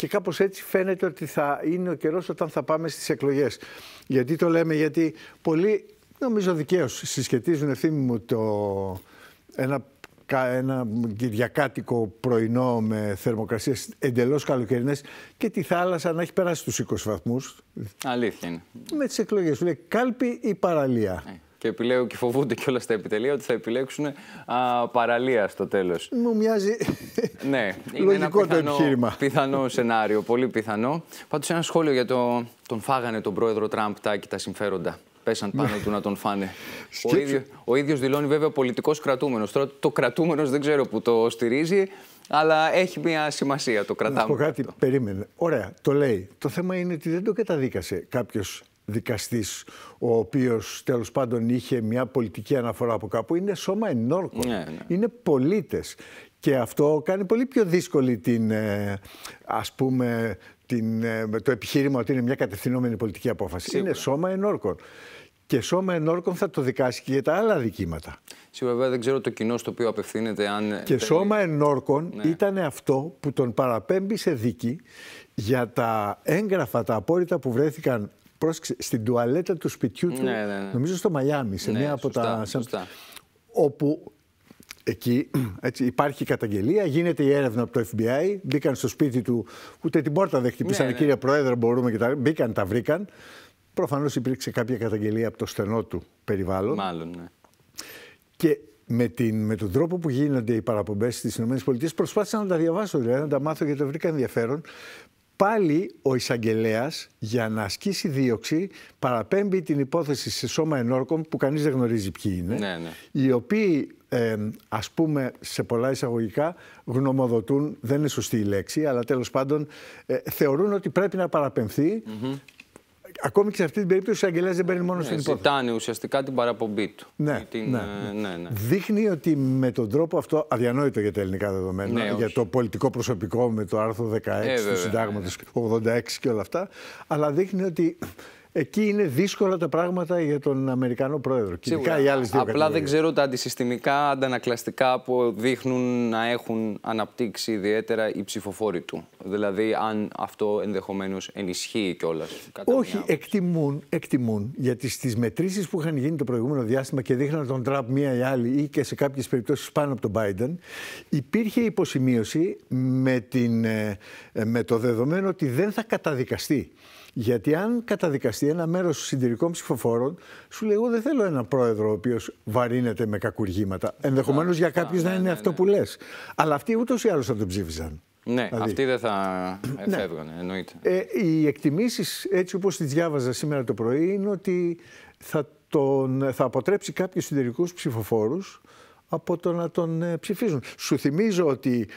και κάπως έτσι φαίνεται ότι θα είναι ο καιρός όταν θα πάμε στις εκλογές. Γιατί το λέμε, γιατί πολλοί νομίζω δικαίως συσχετίζουν ευθύμη μου το ένα ένα κυριακάτικο πρωινό με θερμοκρασίες εντελώς καλοκαιρινές και τη θάλασσα να έχει περάσει τους 20 βαθμούς. Αλήθεια είναι. Με τις εκλογές. Λέει κάλπη ή παραλία. Ναι και, επιλέγουν, και φοβούνται και όλα στα επιτελεία ότι θα επιλέξουν α, παραλία στο τέλος. Μου μοιάζει. ναι, είναι λογικό ένα πιθανό, το επιχείρημα. Πιθανό σενάριο, πολύ πιθανό. Πάντως, ένα σχόλιο για το, τον φάγανε τον πρόεδρο Τραμπ τα, και τα συμφέροντα. Πέσαν πάνω του να τον φάνε. ο, ίδιο, ο ίδιος δηλώνει βέβαια πολιτικός κρατούμενος. Τώρα το κρατούμενος δεν ξέρω που το στηρίζει, αλλά έχει μια σημασία το κρατάμε. Να πω κάτι, περίμενε. Ωραία, το λέει. Το θέμα είναι ότι δεν το καταδίκασε κάποιος δικαστής ο οποίος τέλος πάντων είχε μια πολιτική αναφορά από κάπου είναι σώμα ενόρκων, ναι, ναι. είναι πολίτες και αυτό κάνει πολύ πιο δύσκολη την ε, ας πούμε την, ε, το επιχείρημα ότι είναι μια κατευθυνόμενη πολιτική απόφαση. Είναι σώμα ενόρκων. Και σώμα ενόρκων θα το δικάσει και για τα άλλα δικήματα. Σίγουρα, δεν ξέρω το κοινό στο οποίο απευθύνεται. Αν... Ε, και σώμα ενόρκων ναι. ήταν αυτό που τον παραπέμπει σε δίκη για τα έγγραφα, τα απόρριτα που βρέθηκαν Πρόσεξε, στην τουαλέτα του σπιτιού του, ναι, ναι, ναι. νομίζω στο Μαϊάμι, σε μία από τα. Σωστά. Όπου εκεί έτσι, υπάρχει καταγγελία, γίνεται η έρευνα από το FBI, μπήκαν στο σπίτι του, ούτε την πόρτα δεν χτυπήσανε, κύριε Πρόεδρε, μπορούμε και τα. Μπήκαν, τα βρήκαν. Προφανώς υπήρξε κάποια καταγγελία από το στενό του περιβάλλον. Μάλλον, ναι. Και με, την, με τον τρόπο που γίνονται οι παραπομπές στις ΗΠΑ, προσπάθησα να τα διαβάσω, δηλαδή να τα μάθω γιατί τα βρήκα ενδιαφέρον. Πάλι ο εισαγγελέας για να ασκήσει δίωξη παραπέμπει την υπόθεση σε σώμα ενόρκων που κανείς δεν γνωρίζει ποιοι είναι, ναι, ναι. οι οποίοι ε, ας πούμε σε πολλά εισαγωγικά γνωμοδοτούν, δεν είναι σωστή η λέξη, αλλά τέλος πάντων ε, θεωρούν ότι πρέπει να παραπεμφθεί Ακόμη και σε αυτή την περίπτωση ο Αγγελέα δεν παίρνει μόνο ναι, στην υπόθεση. Ζητάνε ουσιαστικά την παραπομπή του. Ναι, ναι. Ε, ναι, ναι. Δείχνει ότι με τον τρόπο αυτό, αδιανόητο για τα ελληνικά δεδομένα, ναι, για το πολιτικό προσωπικό με το άρθρο 16 ε, του συντάγματος 86 ναι. και όλα αυτά, αλλά δείχνει ότι Εκεί είναι δύσκολα τα πράγματα για τον Αμερικανό πρόεδρο. Σίγουρα. Οι άλλες δύο Απλά δεν ξέρω τα αντισυστημικά, αντανακλαστικά που δείχνουν να έχουν αναπτύξει ιδιαίτερα οι ψηφοφόροι του. Δηλαδή, αν αυτό ενδεχομένως ενισχύει κιόλας. Όχι, εκτιμούν, εκτιμούν. Γιατί στις μετρήσεις που είχαν γίνει το προηγούμενο διάστημα και δείχναν τον Τραμπ μία ή άλλη ή και σε κάποιες περιπτώσεις πάνω από τον Biden, υπήρχε υποσημείωση με, την, ε, με το δεδομένο ότι δεν θα καταδικαστεί. Γιατί αν καταδικαστεί ένα μέρος συντηρητικών ψηφοφόρων, σου λέει: Εγώ δεν θέλω έναν πρόεδρο ο οποίος βαρύνεται με κακουργήματα. Ναι, Ενδεχομένως για κάποιους να ναι, είναι ναι, αυτό που λες. Αλλά αυτοί ούτως ή άλλως θα τον ψήφισαν. Ναι, δηλαδή. αυτοί δεν θα εφεύγουν, ναι. εννοείται. Ε, οι εκτιμήσεις, έτσι όπως τις διάβαζα σήμερα το πρωί, είναι ότι θα, τον, θα αποτρέψει κάποιους συντηρικού ψηφοφόρους από το να τον ε, ψηφίζουν. Σου θυμίζω ότι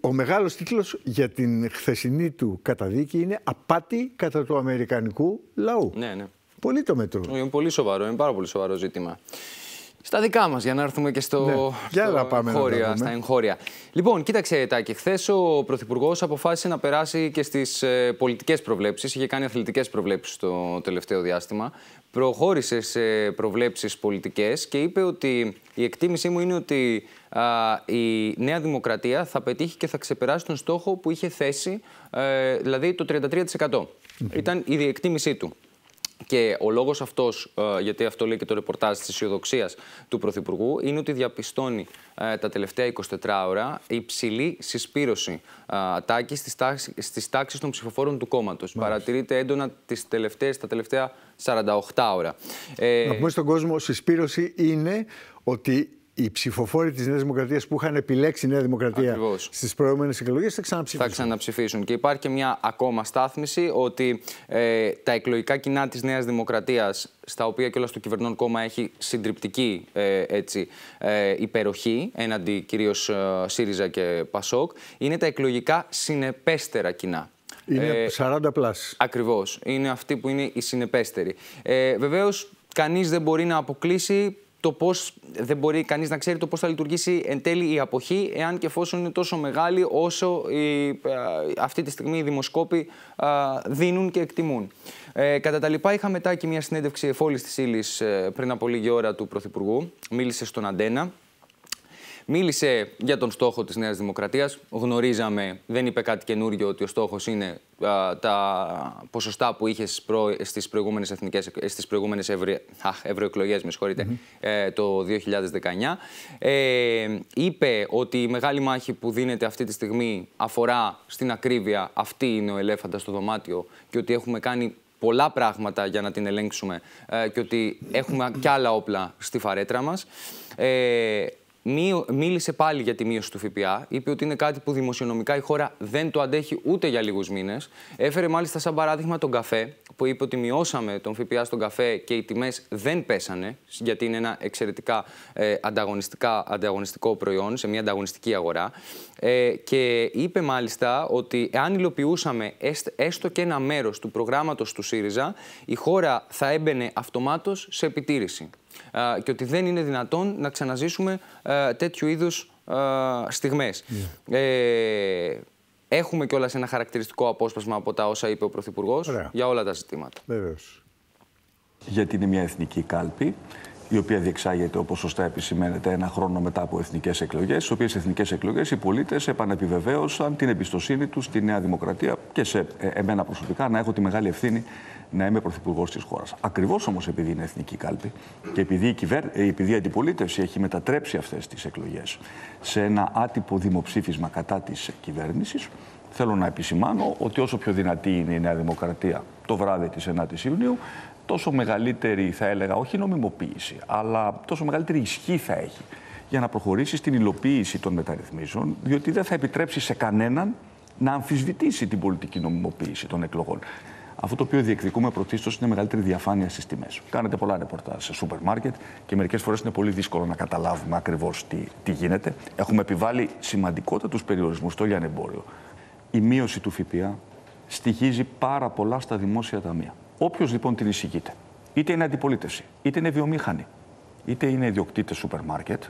ο μεγάλος τίτλος για την χθεσινή του καταδίκη είναι «Απάτη κατά του Αμερικανικού λαού». Ναι, ναι. Πολύ το μετρούν. Είναι πολύ σοβαρό, είναι πάρα πολύ σοβαρό ζήτημα. Στα δικά μας, για να έρθουμε και στο, ναι. για να πάμε στα εγχώρια. Λοιπόν, κοίταξε Τάκη, χθες ο Πρωθυπουργός αποφάσισε να περάσει και στις ε, πολιτικές πολιτικέ προβλέψεις. Είχε κάνει αθλητικές προβλέψεις το τελευταίο διάστημα. Προχώρησε σε προβλέψεις πολιτικές και είπε ότι η εκτίμησή μου είναι ότι η Νέα Δημοκρατία θα πετύχει και θα ξεπεράσει τον στόχο που είχε θέσει, ε, δηλαδή το 33%. Ήταν η διεκτίμησή του. Και ο λόγος αυτός, ε, γιατί αυτό λέει και το ρεπορτάζ της αισιοδοξίας του Πρωθυπουργού, είναι ότι διαπιστώνει ε, τα τελευταία 24 ώρα υψηλή συσπήρωση ε, τάκης στις τάξεις των ψηφοφόρων του κόμματος. Παρατηρείται έντονα τις τελευταίες, τα τελευταία 48 ώρα. Να πούμε στον κόσμο, συσπήρωση είναι ότι οι ψηφοφόροι της Νέας Δημοκρατίας που είχαν επιλέξει η Νέα Δημοκρατία στις προηγούμενες εκλογές θα ξαναψηφίσουν. Θα ξαναψηφίσουν. Και υπάρχει και μια ακόμα στάθμιση ότι ε, τα εκλογικά κοινά της Νέας Δημοκρατίας, στα οποία κιόλα το κυβερνών κόμμα έχει συντριπτική ε, έτσι, ε, υπεροχή έναντι κυρίως ε, ΣΥΡΙΖΑ και ΠΑΣΟΚ, είναι τα εκλογικά συνεπέστερα κοινά. Είναι 40 ε, Ακριβώς. Ακριβώς. Είναι αυτοί που είναι οι συνεπέστεροι. Ε, Βεβαίως, κανείς δεν μπορεί να αποκλείσει το πώς δεν μπορεί κανείς να ξέρει το πώς θα λειτουργήσει εν τέλει η αποχή, εάν και εφόσον είναι τόσο μεγάλη όσο η, αυτή τη στιγμή οι δημοσκόποι δίνουν και εκτιμούν. Ε, κατά τα λοιπά, είχα μετά και μια συνέντευξη εφόλης της ύλης ε, πριν από λίγη ώρα του Πρωθυπουργού. Μίλησε στον Αντένα. Μίλησε για τον στόχο της Νέας Δημοκρατίας, Γνωρίζαμε, δεν είπε κάτι καινούριο, ότι ο στόχος είναι τα ποσοστά που είχε στις προηγούμενε στις προηγούμενες ευρε... ευρωεκλογές, με mm το 2019. Ε, είπε ότι η μεγάλη μάχη που δίνεται αυτή τη στιγμή αφορά στην ακρίβεια. Αυτή είναι ο ελέφαντας στο δωμάτιο και ότι έχουμε κάνει πολλά πράγματα για να την ελέγξουμε ε, και ότι έχουμε κι άλλα όπλα στη φαρέτρα μας. Ε, μίλησε πάλι για τη μείωση του ΦΠΑ. Είπε ότι είναι κάτι που δημοσιονομικά η χώρα δεν το αντέχει ούτε για λίγους μήνες. Έφερε μάλιστα σαν παράδειγμα τον καφέ, που είπε ότι μειώσαμε τον ΦΠΑ στον καφέ και οι τιμές δεν πέσανε, γιατί είναι ένα εξαιρετικά ε, ανταγωνιστικά, ανταγωνιστικό προϊόν σε μια ανταγωνιστική αγορά. Ε, και είπε μάλιστα ότι αν υλοποιούσαμε έστω και ένα μέρος του προγράμματος του ΣΥΡΙΖΑ, η χώρα θα έμπαινε αυτομάτως σε επιτήρηση και ότι δεν είναι δυνατόν να ξαναζήσουμε τέτοιου είδους στιγμές. Yeah. Ναι. Ε, έχουμε κιόλας ένα χαρακτηριστικό απόσπασμα από τα όσα είπε ο Πρωθυπουργός για όλα τα ζητήματα. Βεβαίως. Γιατί είναι μια εθνική κάλπη η οποία διεξάγεται, όπως σωστά επισημαίνεται, ένα χρόνο μετά από εθνικές εκλογές. Στις οποίες εθνικές εκλογές οι πολίτες επανεπιβεβαίωσαν την εμπιστοσύνη τους στη Νέα Δημοκρατία και σε ε, εμένα προσωπικά να έχω τη μεγάλη ευθύνη να είμαι πρωθυπουργός της χώρας. Ακριβώς όμως επειδή είναι εθνική κάλπη και επειδή η, επειδή η αντιπολίτευση έχει μετατρέψει αυτές τις εκλογές σε ένα άτυπο δημοψήφισμα κατά της κυβέρνησης, Θέλω να επισημάνω ότι όσο πιο δυνατή είναι η Νέα Δημοκρατία το βράδυ της 9ης Ιουνίου, τόσο μεγαλύτερη θα έλεγα, όχι νομιμοποίηση, αλλά τόσο μεγαλύτερη ισχύ θα έχει για να προχωρήσει στην υλοποίηση των μεταρρυθμίσεων, διότι δεν θα επιτρέψει σε κανέναν να αμφισβητήσει την πολιτική νομιμοποίηση των εκλογών. Αυτό το οποίο διεκδικούμε πρωτίστως είναι μεγαλύτερη διαφάνεια στις τιμές. Κάνετε πολλά ρεπορτάζ σε σούπερ μάρκετ και μερικές φορές είναι πολύ δύσκολο να καταλάβουμε ακριβώς τι, τι γίνεται. Έχουμε επιβάλει σημαντικότατους περιορισμούς στο λιανεμπόριο η μείωση του ΦΠΑ στοιχίζει πάρα πολλά στα δημόσια ταμεία. Όποιος λοιπόν την εισηγείται, είτε είναι αντιπολίτευση, είτε είναι βιομήχανη, είτε είναι ιδιοκτήτες σούπερ μάρκετ,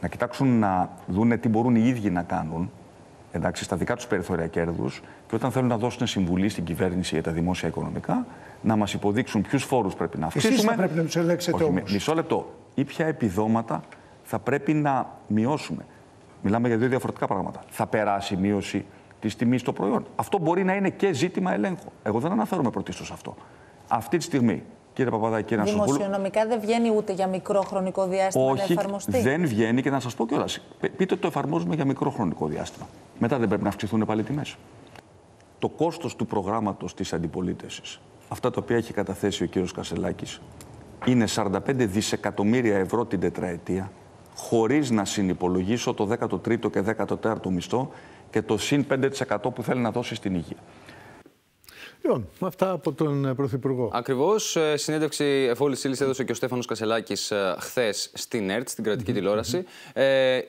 να κοιτάξουν να δουν τι μπορούν οι ίδιοι να κάνουν εντάξει, στα δικά τους περιθώρια κέρδους και όταν θέλουν να δώσουν συμβουλή στην κυβέρνηση για τα δημόσια οικονομικά, να μας υποδείξουν ποιους φόρους πρέπει να αυξήσουμε. Εσείς θα πρέπει να τους ελέγξετε όμως. Μισό λεπτό. Ή ποια επιδόματα θα πρέπει να μειώσουμε. Μιλάμε για δύο διαφορετικά πράγματα. Θα περάσει η μείωση της τιμής στο προϊόν. Αυτό μπορεί να είναι και ζήτημα ελέγχου. Εγώ δεν αναφέρομαι πρωτίστως αυτό. Αυτή τη στιγμή, κύριε Παπαδάκη, κύριε Νασοπούλου. Δημοσιονομικά δεν βγαίνει ούτε για μικρό χρονικό διάστημα όχι, να εφαρμοστεί. Δεν βγαίνει και να σας πω κιόλας. Ε, πείτε ότι το εφαρμόζουμε για μικρό χρονικό διάστημα. Μετά δεν πρέπει να αυξηθούν πάλι τιμές. Το κόστος του προγράμματος της αντιπολίτευσης, αυτά τα οποία έχει καταθέσει ο κύριος Κασελάκης, είναι 45 δισεκατομμύρια ευρώ την τετραετία χωρίς να συνυπολογίσω το 13ο και 14ο μισθό και το συν 5% που θέλει να δώσει στην υγεία. Λοιπόν, αυτά από τον ε, Πρωθυπουργό. Ακριβώς. Ε, συνέντευξη εφόλης έδωσε και ο Στέφανος Κασελάκης ε, χθες στην ΕΡΤ, στην κρατικη τηλεόραση. Ε,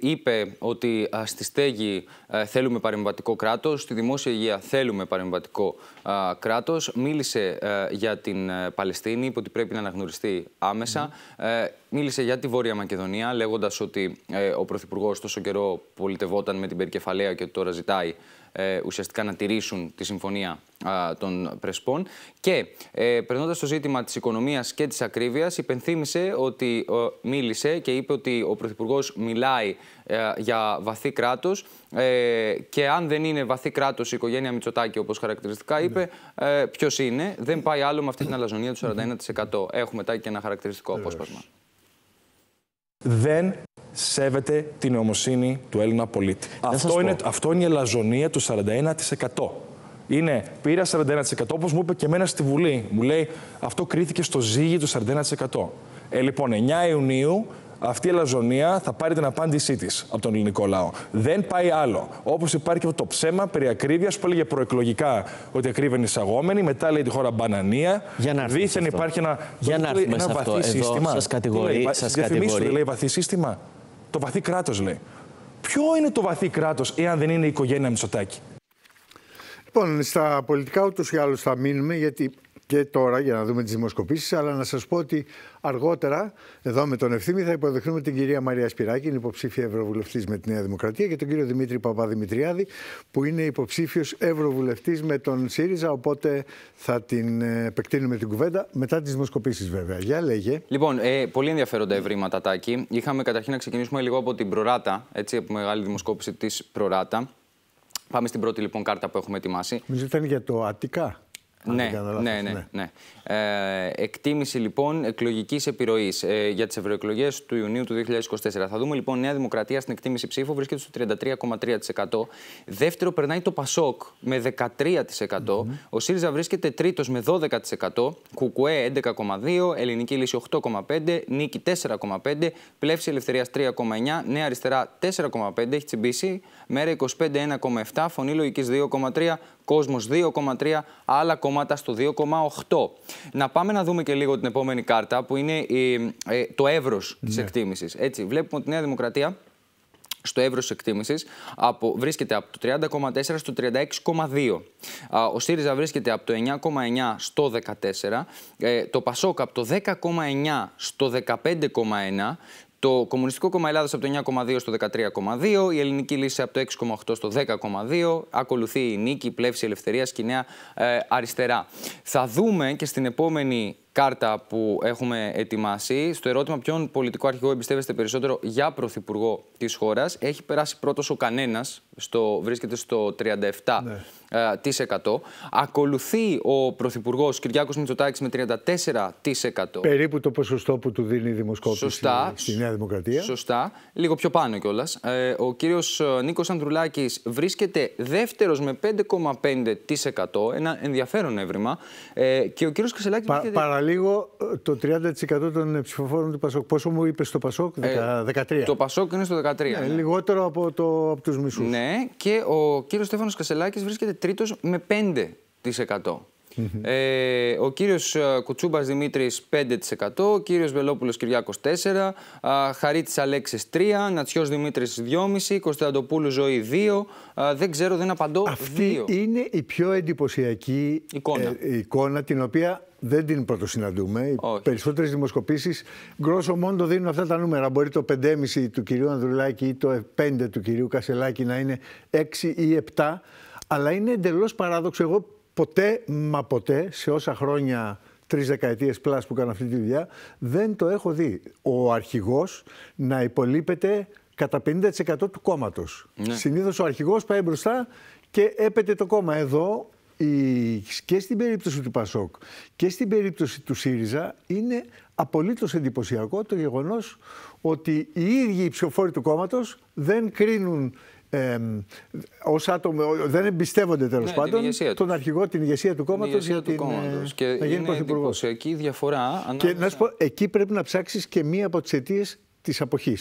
είπε ότι στη στέγη θέλουμε παρεμβατικό κράτος, στη δημόσια υγεία θέλουμε παρεμβατικό κράτος. Μίλησε για την Παλαιστίνη, είπε ότι πρέπει να αναγνωριστεί άμεσα. Μίλησε για τη Βόρεια Μακεδονία, λέγοντας ότι ο Πρωθυπουργός τόσο καιρό πολιτευόταν με την περικεφαλαία και ότι τώρα ζητάει ε, ουσιαστικά να τηρήσουν τη συμφωνία των Πρεσπών. Και ε, περνώντας το ζήτημα της οικονομίας και της ακρίβειας, υπενθύμησε ότι μίλησε και είπε ότι ο Πρωθυπουργός μιλάει ε, για βαθύ κράτος ε, και αν δεν είναι βαθύ κράτος η οικογένεια Μητσοτάκη, όπως χαρακτηριστικά είπε, ε, ποιος είναι. Δεν πάει άλλο με αυτή την αλαζονία του 41%. Έχουμε μετά και ένα χαρακτηριστικό απόσπασμα. Δεν σέβεται την νομοσύνη του Έλληνα πολίτη. Αυτό είναι, η ελαζονία του 41%. Είναι, πήρα 41%, όπως μου είπε και εμένα στη Βουλή. Μου λέει, αυτό κρίθηκε στο ζύγι του 41%. Ε, λοιπόν, 9 Ιουνίου αυτή η ελαζονία θα πάρει την απάντησή της από τον ελληνικό λαό. Δεν πάει άλλο. Όπως υπάρχει το ψέμα περί ακρίβειας που έλεγε προεκλογικά ότι ακρίβεια είναι εισαγόμενη, μετά λέει τη χώρα μπανανία. Για να Δήθεν υπάρχει ένα, Για να ένα βαθύ σύστημα. Σας κατηγορεί. Σα κατηγορεί. Λέει βαθύ σύστημα. Το βαθύ κράτος λέει. Ναι. Ποιο είναι το βαθύ κράτος, εάν δεν είναι η οικογένεια Μητσοτάκη. Λοιπόν, στα πολιτικά ούτως ή άλλως θα μείνουμε, γιατί και τώρα για να δούμε τις δημοσκοπήσεις, αλλά να σας πω ότι αργότερα εδώ με τον Ευθύμη θα υποδεχθούμε την κυρία Μαρία Σπυράκη, είναι υποψήφια Ευρωβουλευτής με τη Νέα Δημοκρατία και τον κύριο Δημήτρη Παπαδημητριάδη που είναι υποψήφιος Ευρωβουλευτής με τον ΣΥΡΙΖΑ, οπότε θα την ε, επεκτείνουμε την κουβέντα μετά τις δημοσκοπήσεις βέβαια. Για λέγε. Λοιπόν, ε, πολύ ενδιαφέροντα ευρήματα Τάκη. Είχαμε καταρχήν να ξεκινήσουμε λίγο από την Προράτα, έτσι, από μεγάλη δημοσκόπηση της Προράτα. Πάμε στην πρώτη λοιπόν κάρτα που έχουμε ετοιμάσει. Νομίζω ήταν για το Αττικά. Ναι ναι, ναι, ναι, ναι, Ε, εκτίμηση λοιπόν εκλογικής επιρροής ε, για τις ευρωεκλογές του Ιουνίου του 2024. Θα δούμε λοιπόν Νέα Δημοκρατία στην εκτίμηση ψήφου βρίσκεται στο 33,3%. Δεύτερο περνάει το Πασόκ με 13%. Ο ΣΥΡΙΖΑ βρίσκεται τρίτος με 12%. Κουκουέ 11,2%. Ελληνική Λύση 8,5%. Νίκη 4,5%. Πλεύση Ελευθερίας 3,9%. Νέα Αριστερά 4,5%. Έχει τσιμπήσει. Μέρα 25 Φωνή Λογικής 2,3%. Κόσμο 2,3, άλλα κόμματα στο 2,8. Να πάμε να δούμε και λίγο την επόμενη κάρτα που είναι ε, το εύρος ναι. της εκτίμησης. Έτσι, βλέπουμε ότι η Νέα Δημοκρατία στο εύρος της εκτίμησης βρίσκεται από το 30,4 στο 36,2. Ο ΣΥΡΙΖΑ βρίσκεται από το 9,9 στο 14. Ε, το ΠΑΣΟΚ από το 10,9 στο 15,1. Το Κομμουνιστικό Κόμμα Ελλάδας από το 9,2 στο 13,2, η Ελληνική Λύση από το 6,8 στο 10,2, ακολουθεί η Νίκη, η Πλεύση Ελευθερία και η Νέα Αριστερά. Θα δούμε και στην επόμενη κάρτα που έχουμε ετοιμάσει. Στο ερώτημα ποιον πολιτικό αρχηγό εμπιστεύεστε περισσότερο για πρωθυπουργό της χώρας, έχει περάσει πρώτος ο κανένας, βρίσκεται στο 37%. Ναι. Ε, Ακολουθεί ο πρωθυπουργός Κυριάκος Μητσοτάκης με 34%. Περίπου το ποσοστό που του δίνει η δημοσκόπηση σωστά, στη Νέα Δημοκρατία. Σωστά. Λίγο πιο πάνω κιόλας. Ε, ο κύριος ε, Νίκος Ανδρουλάκης βρίσκεται δεύτερος με 5,5%. Ένα ενδιαφέρον έβριμα. Ε, και ο κύριος Κασελάκης λίγο ε, το 30% των ψηφοφόρων του Πασόκ. Πόσο μου είπες το Πασόκ, 13. Ε, το Πασόκ είναι στο 13. Ναι, ναι. Λιγότερο από, το, από τους μισούς. Ναι, και ο κύριος Στέφανος Κασελάκης βρίσκεται τρίτος με 5%. Ε, ο κύριος ε, Κουτσούμπας Δημήτρης 5%, ο κύριος Βελόπουλος Κυριάκος 4%, Χαρίτης Αλέξης 3%, Νατσιός Δημήτρης 2,5%, Κωνσταντοπούλου Ζωή 2%. δεν ξέρω, δεν απαντώ. Αυτή 2. είναι η πιο εντυπωσιακή εικόνα την οποία δεν την πρωτοσυναντούμε. Οι περισσότερες δημοσκοπήσεις, γκρόσο μόνο το δίνουν αυτά τα νούμερα. Μπορεί το 5,5 του κυρίου Ανδρουλάκη ή το 5 του κυρίου Κασελάκη να είναι 6 ή 7. Αλλά είναι εντελώς παράδοξο. Εγώ ποτέ, μα ποτέ, σε όσα χρόνια τρεις δεκαετίες πλάσ που κάνω αυτή τη δουλειά, δεν το έχω δει. Ο αρχηγός να υπολείπεται κατά 50% του κόμματος. Ναι. Συνήθως ο αρχηγός πάει μπροστά και έπεται το κόμμα. Εδώ και στην περίπτωση του Πασόκ και στην περίπτωση του ΣΥΡΙΖΑ είναι απολύτως εντυπωσιακό το γεγονός ότι οι ίδιοι οι ψηφοφόροι του κόμματος δεν κρίνουν ε, ως άτομο, δεν εμπιστεύονται τέλος ναι, πάντων τον αρχηγό, την ηγεσία του ε, κόμματος για του κόμματος. Και να γίνει πρωθυπουργό. Εκεί διαφορά. Ανάμεσα... Και να σου πω, εκεί πρέπει να ψάξεις και μία από τις αιτίες της αποχής.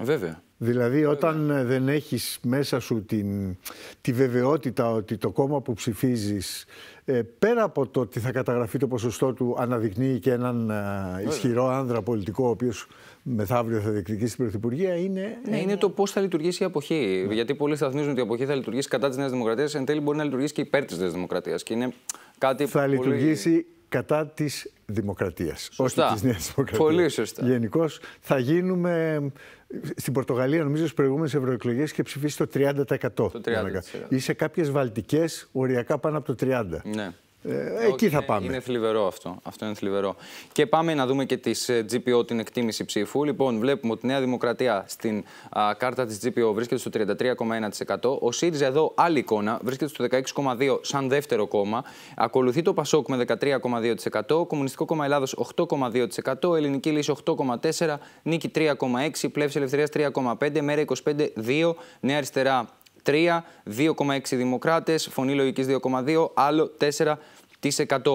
Βέβαια. Δηλαδή όταν ε, δεν έχεις μέσα σου την, τη βεβαιότητα ότι το κόμμα που ψηφίζεις ε, πέρα από το ότι θα καταγραφεί το ποσοστό του αναδεικνύει και έναν ε, ισχυρό άνδρα πολιτικό ο οποίος μεθαύριο θα διεκδικήσει την Πρωθυπουργία είναι... Ναι, είναι το πώς θα λειτουργήσει η αποχή. Ναι. Γιατί πολλοί θυμίζουν ότι η αποχή θα λειτουργήσει κατά της Νέας Δημοκρατίας, εν τέλει μπορεί να λειτουργήσει και υπέρ της Νέας Δημοκρατίας. Και είναι κάτι θα λειτουργήσει κατά της δημοκρατίας, όχι της Νέας Δημοκρατίας. Πολύ σωστά. Γενικώς θα γίνουμε... Στην Πορτογαλία, νομίζω, στις προηγούμενες ευρωεκλογές και ψηφίσει το 30%. Το 30%. Ή σε κάποιες βαλτικές οριακά πάνω από το 30%. Ναι. Ε, ε, εκεί θα ναι, πάμε. Είναι θλιβερό αυτό. Αυτό είναι θλιβερό. Και πάμε να δούμε και τη GPO ε, την εκτίμηση ψήφου. Λοιπόν, βλέπουμε ότι η Νέα Δημοκρατία στην κάρτα της GPO βρίσκεται στο 33,1%. Ο ΣΥΡΙΖΑ εδώ, άλλη εικόνα, βρίσκεται στο 16,2% σαν δεύτερο κόμμα. Ακολουθεί το ΠΑΣΟΚ με 13,2%. Κομμουνιστικό Κόμμα Ελλάδος 8,2%. Ελληνική Λύση 8,4%. Νίκη 3,6%. Πλεύση Ελευθερίας 3,5%. Μέρα 25,2%. Νέα Αριστερά 3, 2,6 Δημοκράτες, Φωνή Λογικής 2,2, άλλο 4 100.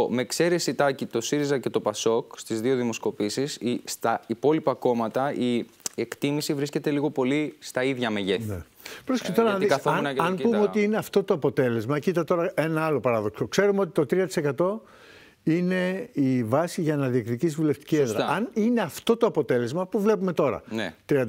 Με εξαίρεση τάκη το ΣΥΡΙΖΑ και το ΠΑΣΟΚ στις δύο δημοσκοπήσεις, η, στα υπόλοιπα κόμματα η εκτίμηση βρίσκεται λίγο πολύ στα ίδια μεγέθη. Ναι. Ε, τώρα να δεις, αν, πούμε ότι είναι αυτό το αποτέλεσμα, κοίτα τώρα ένα άλλο παράδοξο. Ξέρουμε ότι το 3% είναι η βάση για να διεκδικήσει βουλευτική έδρα. Αν είναι αυτό το αποτέλεσμα που βλέπουμε τώρα, 33,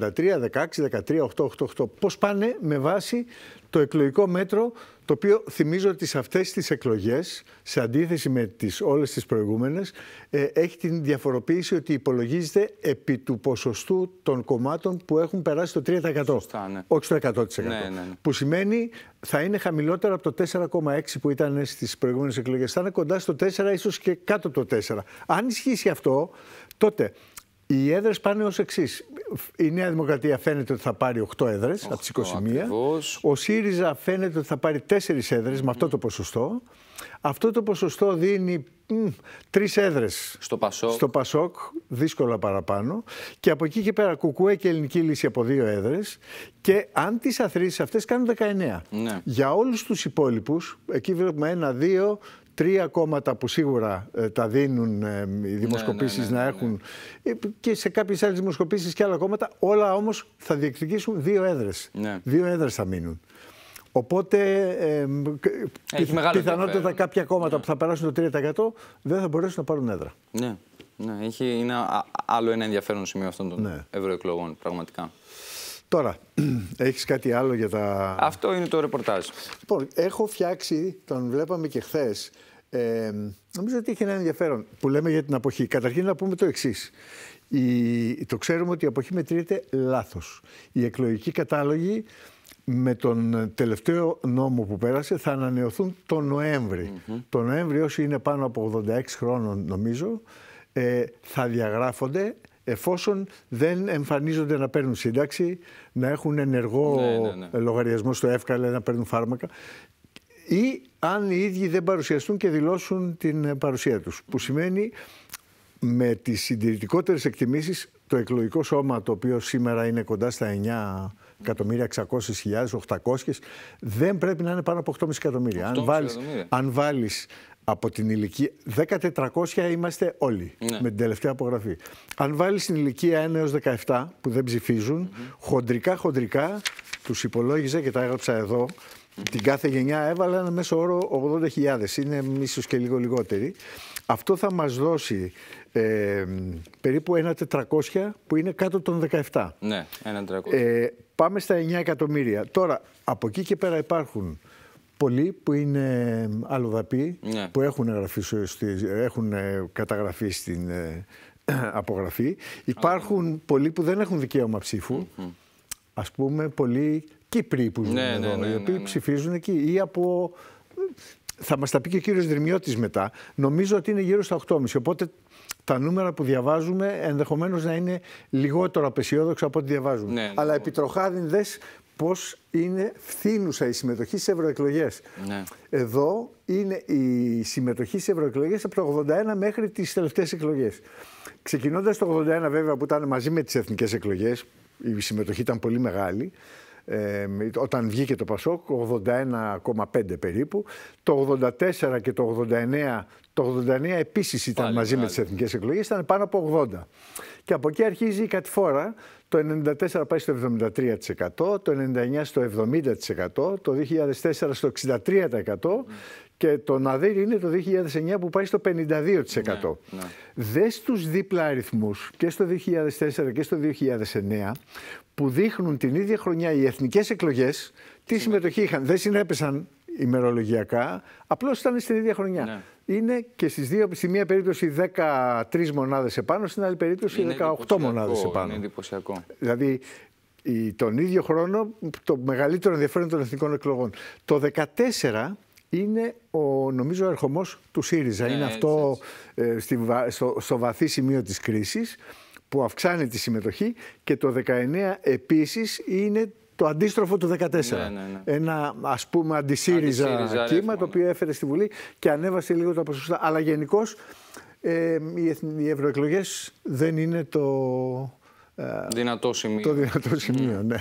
16, 13, 8, 8, 8, πώς πάνε με βάση το εκλογικό μέτρο το οποίο θυμίζω ότι σε αυτές τις εκλογές, σε αντίθεση με τις, όλες τις προηγούμενες, ε, έχει την διαφοροποίηση ότι υπολογίζεται επί του ποσοστού των κομμάτων που έχουν περάσει το 3%. Σωστά, ναι. Όχι στο 100%. Ναι, ναι, ναι. Που σημαίνει θα είναι χαμηλότερο από το 4,6 που ήταν στις προηγούμενες εκλογές. Θα είναι κοντά στο 4, ίσως και κάτω από το 4. Αν ισχύσει αυτό, τότε οι έδρες πάνε ως εξής η Νέα Δημοκρατία φαίνεται ότι θα πάρει 8 έδρες από τις 21. Ο ΣΥΡΙΖΑ φαίνεται ότι θα πάρει 4 έδρες mm. με αυτό το ποσοστό. Αυτό το ποσοστό δίνει τρεις έδρες στο, Πασόκ. στο Πασόκ, δύσκολα παραπάνω. Και από εκεί και πέρα, Κουκουέ και Ελληνική Λύση από δύο έδρες. Και αν τις αθροίσεις αυτές κάνουν 19. Ναι. Για όλους τους υπόλοιπους, εκεί βλέπουμε ένα, δύο, τρία κόμματα που σίγουρα ε, τα δίνουν ε, οι δημοσκοπήσεις ναι, ναι, ναι, να έχουν ε, και σε κάποιες άλλες δημοσκοπήσεις και άλλα κόμματα, όλα όμως θα διεκδικήσουν δύο έδρες. Δύο έδρες θα μείνουν. Οπότε ε, πιθανότητα τα κάποια κόμματα που θα περάσουν το 3% δεν θα μπορέσουν να πάρουν έδρα. Ναι, ναι. Έχει, είναι άλλο ένα ενδιαφέρον σημείο αυτών των ευρωεκλογών πραγματικά. Τώρα, έχεις κάτι άλλο για τα. Αυτό είναι το ρεπορτάζ. Λοιπόν, έχω φτιάξει, τον βλέπαμε και χθες. Ε, νομίζω ότι έχει ένα ενδιαφέρον που λέμε για την αποχή. Καταρχήν να πούμε το εξής. Το ξέρουμε ότι η αποχή μετρείται λάθος. Οι εκλογικοί κατάλογοι με τον τελευταίο νόμο που πέρασε θα ανανεωθούν τον Νοέμβρη. Mm Το Νοέμβρη όσοι είναι πάνω από 86 χρόνων νομίζω ε, θα διαγράφονται εφόσον δεν εμφανίζονται να παίρνουν σύνταξη, να έχουν ενεργό ναι, ναι, ναι. λογαριασμό στο ΕΦΚΑ να παίρνουν φάρμακα ή αν οι ίδιοι δεν παρουσιαστούν και δηλώσουν την παρουσία τους. Που σημαίνει με τις συντηρητικότερες εκτιμήσεις το εκλογικό σώμα το οποίο σήμερα είναι κοντά στα 9 εκατομμύρια, 600.000, δεν πρέπει να είναι πάνω από 8,5 εκατομμύρια. αν βάλεις, Αν βάλεις από την ηλικία. 1400 είμαστε όλοι ναι. με την τελευταία απογραφή. Αν βάλεις την ηλικία 1 έω 17 που δεν ψηφίζουν, χοντρικά χοντρικά τους υπολόγιζα και τα έγραψα εδώ. Την κάθε γενιά έβαλαν ένα μέσο όρο 80.000. Είναι ίσω και λίγο λιγότεροι. Αυτό θα μας δώσει ε, περίπου ένα 400 που είναι κάτω των 17. Ναι, ένα 400. Ε, πάμε στα 9 εκατομμύρια. Τώρα, από εκεί και πέρα υπάρχουν πολλοί που είναι αλλοδαποί, ναι. που έχουν, έχουν ε, καταγραφεί στην ε, απογραφή. Υπάρχουν okay. πολλοί που δεν έχουν δικαίωμα ψήφου. Mm Ας πούμε, πολλοί Κύπροι που ζουν ναι, εδώ, ναι, οι οποίοι ψηφίζουν εκεί ή από... Ε, θα μας τα πει και ο κύριος Δρυμιώτης μετά. Νομίζω ότι είναι γύρω στα 8,5. Οπότε τα νούμερα που διαβάζουμε ενδεχομένως να είναι λιγότερο απεσιόδοξα από ό,τι διαβάζουμε. Αλλά ναι πώς είναι φθήνουσα η συμμετοχή σε ευρωεκλογές. Ναι. Εδώ είναι η συμμετοχή σε ευρωεκλογές από το 81 μέχρι τις τελευταίες εκλογές. Ξεκινώντας το 81 βέβαια που ήταν μαζί με τις εθνικές εκλογές, η συμμετοχή ήταν πολύ μεγάλη, ε, όταν βγήκε το Πασόκ, 81,5 περίπου. Το 84 και το 89, το 89 επίσης ήταν μαζί με τις εθνικές εκλογές, ήταν πάνω από 80. Και από εκεί αρχίζει η κατηφόρα. Το 94 πάει στο 73%, το 99 στο 70%, το 2004 στο 63% και το ναδύρι είναι το 2009 που πάει στο 52%. Ναι, ναι. Δες τους δίπλα αριθμούς και στο 2004 και στο 2009 που δείχνουν την ίδια χρονιά οι εθνικές εκλογές τι συμμετοχή είχαν. Δεν συνέπεσαν ημερολογιακά, απλώς ήταν στην ίδια χρονιά. Ναι. Είναι και στις δύο, στη μία περίπτωση 13 μονάδες επάνω, στην άλλη περίπτωση 18 μονάδες επάνω. Είναι εντυπωσιακό. Δηλαδή, τον ίδιο χρόνο, το μεγαλύτερο ενδιαφέρον των εθνικών εκλογών. Το 14 είναι ο νομίζω ερχομός του ΣΥΡΙΖΑ. Ναι, είναι αυτό ε, στη, στο, στο βαθύ σημείο της κρίσης που αυξάνει τη συμμετοχή και το 19 επίσης είναι το αντίστροφο του 14. Ναι, ναι, ναι. Ένα ας πούμε αντισύριζα, κύμα το οποίο έφερε στη Βουλή και ανέβασε λίγο τα ποσοστά. Αλλά γενικώς ε, οι, οι ευρωεκλογές δεν είναι το... Ε, δυνατό σημείο. Το δυνατό σημείο, ναι.